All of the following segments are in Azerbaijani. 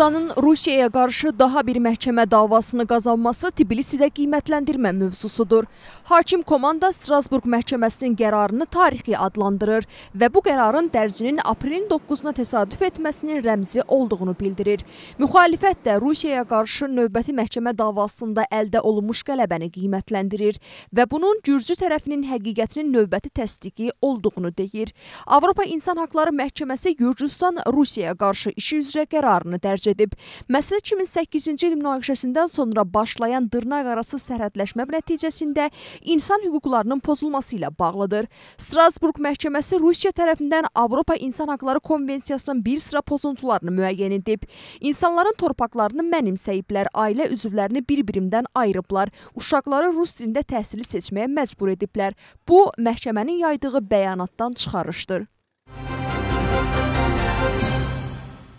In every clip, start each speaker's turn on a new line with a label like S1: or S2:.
S1: Rusiyanın Rusiyaya qarşı daha bir məhkəmə davasını qazanması Tbilisidə qiymətləndirmə mövzusudur. Hakim komanda Strasburq məhkəməsinin qərarını tarixi adlandırır və bu qərarın dərcinin aprelin 9-una təsadüf etməsinin rəmzi olduğunu bildirir. Müxalifət də Rusiyaya qarşı növbəti məhkəmə davasında əldə olunmuş qələbəni qiymətləndirir və bunun Gürcü tərəfinin həqiqətinin növbəti təsdiqi olduğunu deyir. Avropa İnsan Hakları Məhkəməsi Gürcüstan Rusiyaya qarşı işi üzrə qərarını dərc edir edib. Məsələ 2008-ci il münaqişəsindən sonra başlayan dırnaqarası sərhədləşmə nəticəsində insan hüquqlarının pozulması ilə bağlıdır. Strasburq məhkəməsi Rusiya tərəfindən Avropa İnsan Haqları Konvensiyasının bir sıra pozuntularını müəyyən edib. İnsanların torpaqlarını mənimsəyiblər, ailə üzvlərini bir-birindən ayırıblar, uşaqları rus dilində təhsili seçməyə məcbur ediblər. Bu məhkəmənin yaydığı bəyanatdan çıxarışdır.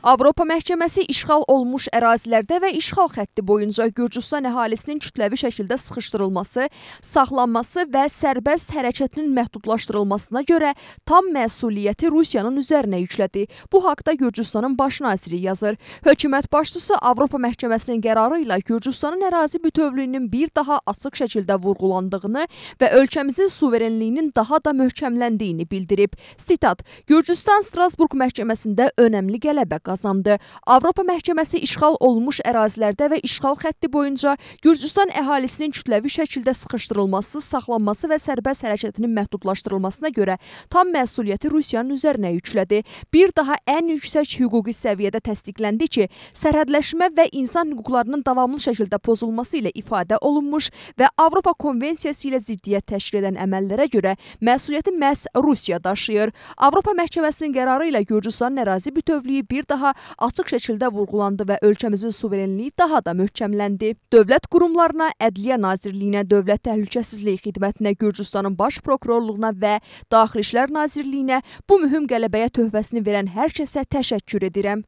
S1: Avropa Məhkəməsi işğal olmuş ərazilərdə və işğal xətti boyunca Gürcüstan əhalisinin kütləvi şəkildə sıxışdırılması, saxlanması və sərbəst hərəkətinin məhdudlaşdırılmasına görə tam məsuliyyəti Rusiyanın üzərinə yüklədi. Bu haqda Gürcüstanın baş naziri yazır. Hökumət başçısı Avropa Məhkəməsinin qərarı ilə Gürcüstanın ərazi bütövlüyünün bir daha açıq şəkildə vurğulandığını və ölkəmizin suverenliyinin daha da möhkəmləndiyini bildirib. Sitat: Gürcüstan Strasburq məhkəməsində önəmli qələbə qazandı qazandı. Avropa məhkəməsi işğal olunmuş ərazilərdə və işğal xətti boyunca Gürcüstan əhalisinin kütləvi şəkildə sıxışdırılması, saxlanması və sərbəst hərəkətinin məhdudlaşdırılmasına görə tam məsuliyyəti Rusiyanın üzərinə yüklədi. Bir daha ən yüksək hüquqi səviyyədə təsdiqləndi ki, sərhədləşmə və insan hüquqlarının davamlı şəkildə pozulması ilə ifadə olunmuş və Avropa Konvensiyası ilə ziddiyyət təşkil edən əməllərə görə məsuliyyəti məhz Rusiya daşıyır. Avropa Məhkəməsinin qərarı ilə Gürcüstanın ərazi bütövlüyü bir daha daha açıq şəkildə vurğulandı və ölkəmizin suverenliyi daha da möhkəmləndi. Dövlət qurumlarına, Ədliyyə Nazirliyinə, Dövlət Təhlükəsizlik Xidmətinə, Gürcüstanın Baş Prokurorluğuna və Daxili İşlər Nazirliyinə bu mühüm qələbəyə töhfəsini verən hər kəsə təşəkkür edirəm.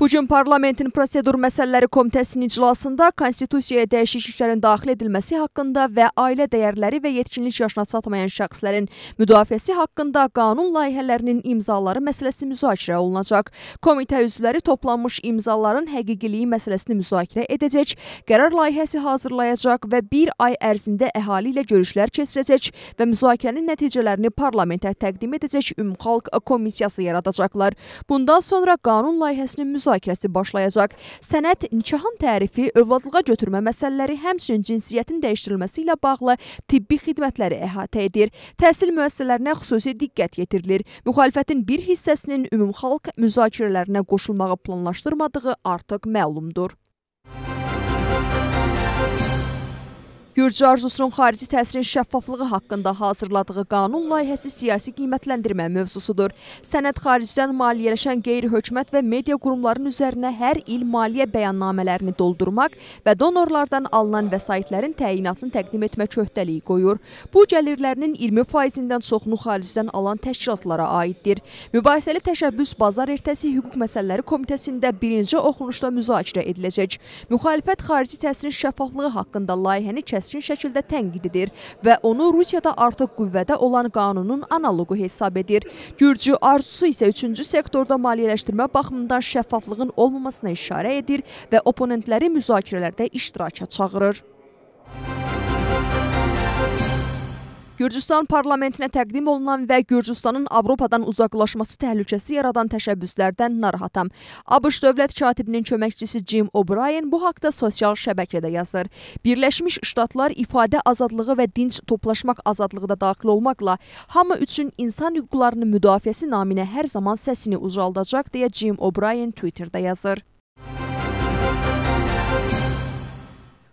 S1: Bugün Parlamentin Prosedur Məsələləri Komitəsinin iclasında Konstitusiyaya dəyişikliklərin daxil edilməsi haqqında və ailə dəyərləri və yetkinlik yaşına çatmayan şəxslərin müdafiəsi haqqında qanun layihələrinin imzaları məsələsi müzakirə olunacaq. Komitə üzvləri toplanmış imzaların həqiqiliyi məsələsini müzakirə edəcək, qərar layihəsi hazırlayacaq və bir ay ərzində əhali ilə görüşlər keçirəcək və müzakirənin nəticələrini parlamentə təqdim edəcək Ümumxalq Komissiyası yaradacaqlar. Bundan sonra qanun layihəsinin müzakirə müzakirəsi başlayacaq. Sənəd nikahın tərifi, övladlığa götürmə məsələləri, həmçinin cinsiyyətin dəyişdirilməsi ilə bağlı tibbi xidmətləri əhatə edir. Təhsil müəssisələrinə xüsusi diqqət yetirilir. Müxalifətin bir hissəsinin ümumxalq müzakirələrinə qoşulmağı planlaşdırmadığı artıq məlumdur. Gürcü arzusunun xarici təsirin şəffaflığı haqqında hazırladığı qanun layihəsi siyasi qiymətləndirmə mövzusudur. Sənəd xaricdən maliyyələşən qeyri-hökumət və media qurumlarının üzərinə hər il maliyyə bəyannamələrini doldurmaq və donorlardan alınan vəsaitlərin təyinatını təqdim etmək öhdəliyi qoyur. Bu gəlirlərinin 20%-dən çoxunu xaricdən alan təşkilatlara aiddir. Mübahisəli təşəbbüs bazar ertəsi hüquq məsələləri komitəsində birinci oxunuşda müzakirə ediləcək. Müxalifət xarici təsirin şəffaflığı haqqında layihəni kəsdir kəskin şəkildə tənqid edir və onu Rusiyada artıq qüvvədə olan qanunun analoqu hesab edir. Gürcü arzusu isə üçüncü sektorda maliyyələşdirmə baxımından şəffaflığın olmamasına işarə edir və oponentləri müzakirələrdə iştiraka çağırır. Gürcüstan parlamentinə təqdim olunan və Gürcüstanın Avropadan uzaqlaşması təhlükəsi yaradan təşəbbüslərdən narahatam. ABŞ dövlət katibinin köməkçisi Jim O'Brien bu haqda sosial şəbəkədə yazır. Birləşmiş Ştatlar ifadə azadlığı və dinc toplaşmaq azadlığı da daxil olmaqla hamı üçün insan hüquqlarının müdafiəsi naminə hər zaman səsini ucaldacaq deyə Jim O'Brien Twitterdə yazır.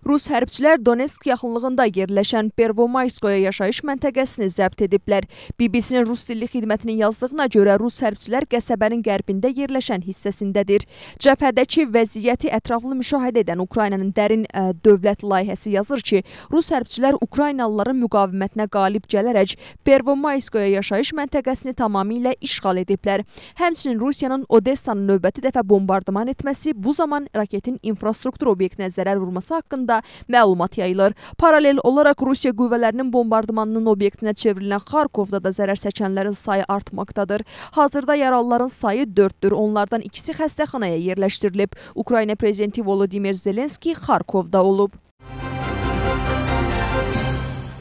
S1: Rus hərbçilər Donetsk yaxınlığında yerləşən Pervomayskoya yaşayış məntəqəsini zəbt ediblər. BBC-nin rus dilli xidmətinin yazdığına görə rus hərbçilər qəsəbənin qərbində yerləşən hissəsindədir. Cəbhədəki vəziyyəti ətraflı müşahidə edən Ukraynanın dərin ə, dövlət layihəsi yazır ki, rus hərbçilər Ukraynalıların müqavimətinə qalib gələrək Pervomayskoya yaşayış məntəqəsini tamamilə işğal ediblər. Həmçinin Rusiyanın Odessanı növbəti dəfə bombardıman etməsi bu zaman raketin infrastruktur obyektinə zərər vurması haqqında barədə məlumat yayılır. Paralel olaraq Rusiya qüvvələrinin bombardımanının obyektinə çevrilən Xarkovda da zərər çəkənlərin sayı artmaqdadır. Hazırda yaralıların sayı 4-dür. Onlardan ikisi xəstəxanaya yerləşdirilib. Ukrayna prezidenti Volodimir Zelenski Xarkovda olub.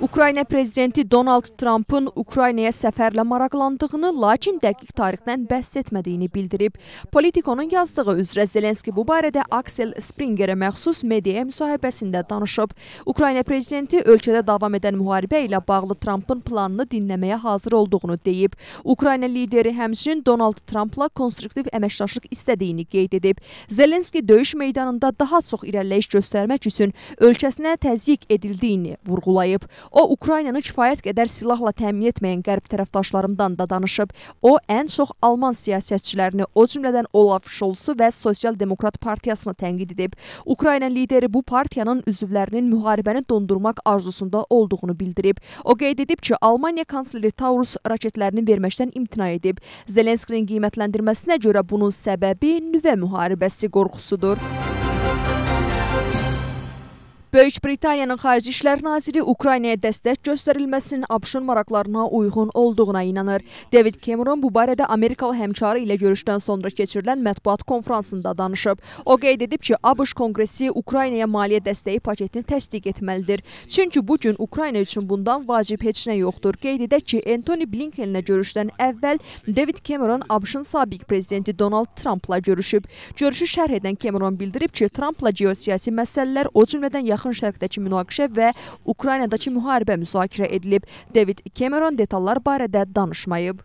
S1: Ukrayna prezidenti Donald Trumpın Ukraynaya səfərlə maraqlandığını, lakin dəqiq tarixdən bəhs etmədiyini bildirib. Politikonun yazdığı üzrə Zelenski bu barədə Axel Springerə məxsus media müsahibəsində danışıb. Ukrayna prezidenti ölkədə davam edən müharibə ilə bağlı Trumpın planını dinləməyə hazır olduğunu deyib. Ukrayna lideri həmçinin Donald Trumpla konstruktiv əməkdaşlıq istədiyini qeyd edib. Zelenski döyüş meydanında daha çox irəliləyiş göstərmək üçün ölkəsinə təzyiq edildiyini vurğulayıb. O Ukraynanı kifayət qədər silahla təmin etməyən qərb tərəfdaşlarından da danışıb. O ən çox alman siyasətçilərini, o cümlədən Olaf Scholz-u və Sosial Demokrat partiyasını tənqid edib. Ukrayna lideri bu partiyanın üzvlərinin müharibəni dondurmaq arzusunda olduğunu bildirib. O qeyd edib ki, Almaniya kansleri Taurus raketlərini verməkdən imtina edib. Zelenskinin qiymətləndirməsinə görə bunun səbəbi nüvə müharibəsi qorxusudur. Böyük Britaniyanın Xarici İşlər naziri Ukraynaya dəstək göstərilməsinin ABŞ-ın maraqlarına uyğun olduğuna inanır. David Cameron bu barədə Amerikalı həmkarı ilə görüşdən sonra keçirilən mətbuat konfransında danışıb. O qeyd edib ki, ABŞ Konqresi Ukraynaya maliyyə dəstəyi paketini təsdiq etməlidir. Çünki bu gün Ukrayna üçün bundan vacib heç nə yoxdur. Qeyd edək ki, Antony Blinkenlə görüşdən əvvəl David Cameron ABŞ-ın sabiq prezidenti Donald Trumpla görüşüb. Görüşü şərh edən Cameron bildirib ki, Trumpla geosiyasi məsələlər, o cümlədən yaxın Yaxın Şərqdəki münaqişə və Ukraynadakı müharibə müzakirə edilib. David Cameron detallar barədə danışmayıb.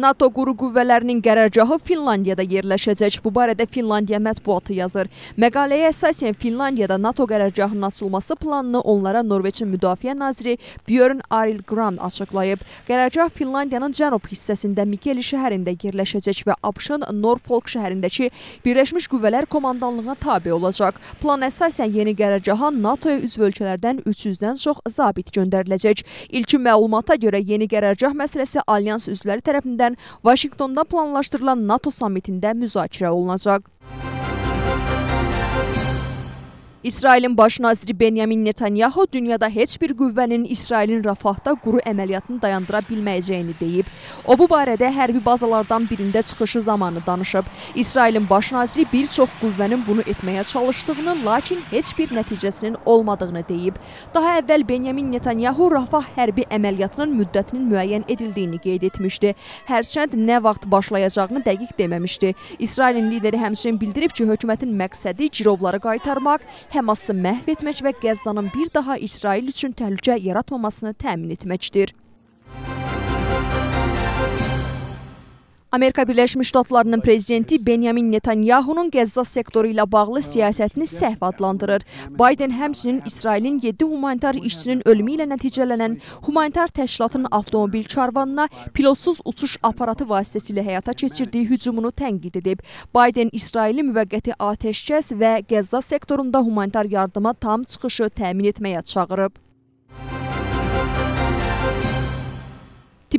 S1: NATO quru qüvvələrinin qərargahı Finlandiyada yerləşəcək. Bu barədə Finlandiya mətbuatı yazır. Məqaləyə əsasən Finlandiyada NATO qərargahının açılması planını onlara Norveçin müdafiə naziri Björn Aril Gran açıqlayıb. Qərargah Finlandiyanın cənub hissəsində Mikeli şəhərində yerləşəcək və ABŞ-ın Norfolk şəhərindəki Birləşmiş Qüvvələr komandanlığına tabe olacaq. Plan əsasən yeni qərargaha NATO-ya üzv ölkələrdən 300-dən çox zabit göndəriləcək. İlkin məlumata görə yeni qərargah məsələsi alyans üzvləri tərəfindən əsasən Vaşinqtonda planlaşdırılan NATO sammitində müzakirə olunacaq. İsrailin baş naziri Benjamin Netanyahu dünyada heç bir qüvvənin İsrailin Rafahda quru əməliyyatını dayandıra bilməyəcəyini deyib. O bu barədə hərbi bazalardan birində çıxışı zamanı danışıb. İsrailin baş naziri bir çox qüvvənin bunu etməyə çalışdığını, lakin heç bir nəticəsinin olmadığını deyib. Daha əvvəl Benjamin Netanyahu Rafah hərbi əməliyyatının müddətinin müəyyən edildiyini qeyd etmişdi. Hərçənd nə vaxt başlayacağını dəqiq deməmişdi. İsrailin lideri həmçinin bildirib ki, hökumətin məqsədi girovları qaytarmaq, Həması məhv etmək və Qəzzanın bir daha İsrail üçün təhlükə yaratmamasını təmin etməkdir. Amerika Birləşmiş Ştatlarının prezidenti Benjamin Netanyahunun Qəzza sektoru ilə bağlı siyasətini səhv adlandırır. Biden həmçinin İsrailin 7 humanitar işçinin ölümü ilə nəticələnən humanitar təşkilatın avtomobil çarvanına pilotsuz uçuş aparatı vasitəsilə həyata keçirdiyi hücumunu tənqid edib. Biden İsraili müvəqqəti atəşkəs və Qəzza sektorunda humanitar yardıma tam çıxışı təmin etməyə çağırıb.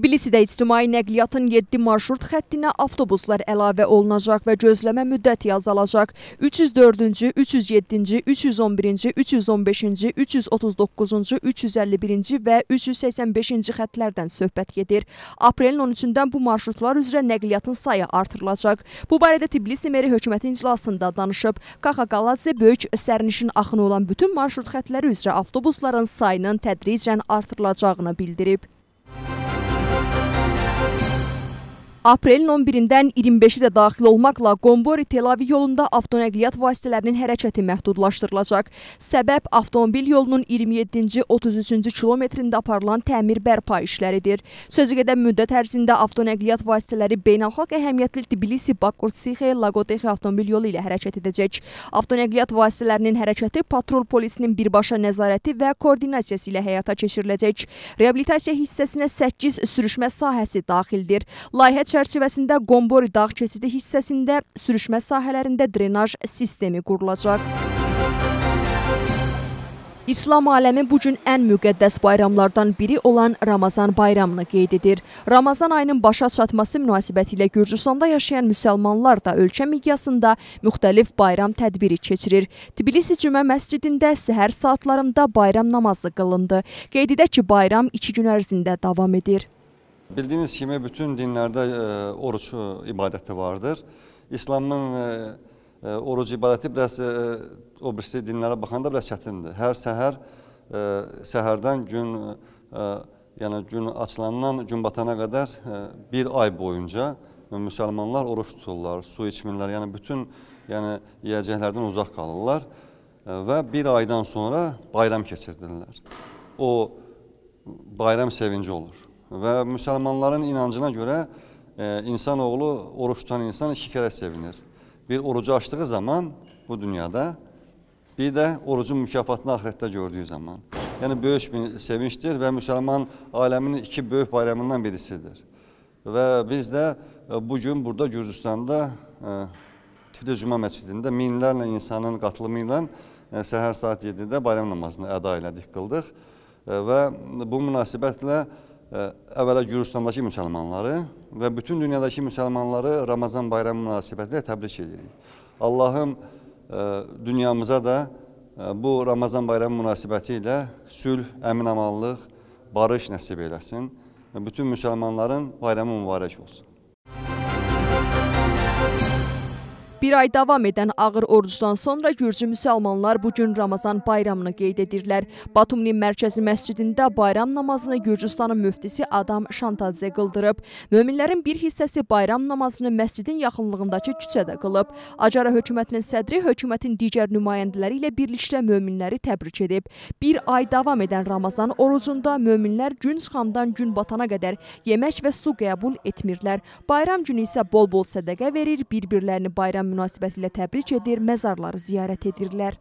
S1: Tbilisidə ictimai nəqliyyatın 7 marşrut xəttinə avtobuslar əlavə olunacaq və gözləmə müddəti azalacaq. 304-cü, 307-ci, 311-ci, 315-ci, 339-cu, 351-ci və 385-ci xətlərdən söhbət gedir. Aprelin 13-dən bu marşrutlar üzrə nəqliyyatın sayı artırılacaq. Bu barədə Tbilisi meri hökumətin iclasında danışıb. Kaxa Qaladze böyük sərnişin axını olan bütün marşrut xətləri üzrə avtobusların sayının tədricən artırılacağını bildirib. Aprelin 11-dən 25-i də daxil olmaqla Qombori-Telavi yolunda avtonəqliyyat vasitələrinin hərəkəti məhdudlaşdırılacaq. Səbəb avtomobil yolunun 27-ci 33-cü kilometrində aparılan təmir bərpa işləridir. Sözü gedən müddət ərzində avtonəqliyyat vasitələri beynəlxalq əhəmiyyətli Tbilisi-Bakır-Sixey-Laqotexi avtomobil yolu ilə hərəkət edəcək. Avtonəqliyyat vasitələrinin hərəkəti patrul polisinin birbaşa nəzarəti və koordinasiyası ilə həyata keçiriləcək. Reabilitasiya hissəsinə 8 sürüşmə sahəsi daxildir. Layihə çərçivəsində Qombori dağ keçidi hissəsində sürüşmə sahələrində drenaj sistemi qurulacaq. İslam aləmi bu gün ən müqəddəs bayramlardan biri olan Ramazan bayramını qeyd edir. Ramazan ayının başa çatması münasibətilə Gürcüstanda yaşayan müsəlmanlar da ölkə miqyasında müxtəlif bayram tədbiri keçirir. Tbilisi Cümə məscidində səhər saatlarında bayram namazı qılındı. Qeyd edək ki, bayram iki gün ərzində davam edir.
S2: Bildiyiniz kimi bütün dinlərdə e, oruç ibadəti vardır. İslamın e, e oruc ibadəti biraz e, o birisi dinlərə baxanda biraz çətindir. Hər səhər e, səhərdən gün e, yəni gün açılandan gün batana qədər e, bir ay boyunca müsəlmanlar oruç tuturlar, su içmirlər. Yəni bütün yəni yeyəcəklərdən uzaq qalırlar e, və bir aydan sonra bayram keçirdirlər. O bayram sevinci olur. Və müsəlmanların inancına görə e, insanoğlu, oruç tutan insan iki kərə sevinir. Bir orucu açdığı zaman bu dünyada, bir də orucun mükafatını ahirətdə gördüyü zaman. Yəni, böyük bir sevinçdir və müsəlman aləminin iki böyük bayramından birisidir. Və biz də e, bugün burada Gürcüstanda e, Tifli Cuma məscidində minlərlə insanın qatılımı ilə e, səhər saat 7-də bayram namazını əda elədik, qıldıq və bu münasibətlə əvvəla Gürcüstandakı müsəlmanları və bütün dünyadakı müsəlmanları Ramazan bayramı münasibətilə təbrik edirik. Allahım dünyamıza da bu Ramazan bayramı münasibəti ilə sülh, əminamanlıq, barış nəsib eləsin. Bütün müsəlmanların bayramı mübarək olsun.
S1: Bir ay davam edən ağır orucdan sonra gürcü müsəlmanlar bugün Ramazan bayramını qeyd edirlər. Batuminin mərkəzi məscidində bayram namazını Gürcüstanın müftisi Adam Şantadzə qıldırıb. Möminlərin bir hissəsi bayram namazını məscidin yaxınlığındakı küçədə qılıb. Acara hökumətinin sədri hökumətin digər nümayəndələri ilə birlikdə möminləri təbrik edib. Bir ay davam edən Ramazan orucunda möminlər gün çıxandan gün batana qədər yemək və su qəbul etmirlər. Bayram günü isə bol-bol sədəqə verir, bir-birlərini bayram münasibətilə təbrik edir, məzarları ziyarət edirlər.